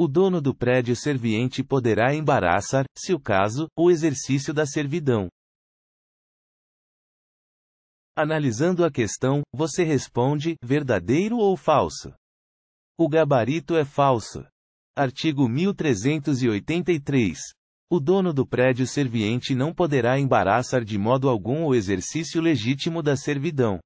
O dono do prédio serviente poderá embaraçar, se o caso, o exercício da servidão. Analisando a questão, você responde: verdadeiro ou falso? O gabarito é falso. Artigo 1383. O dono do prédio serviente não poderá embaraçar de modo algum o exercício legítimo da servidão.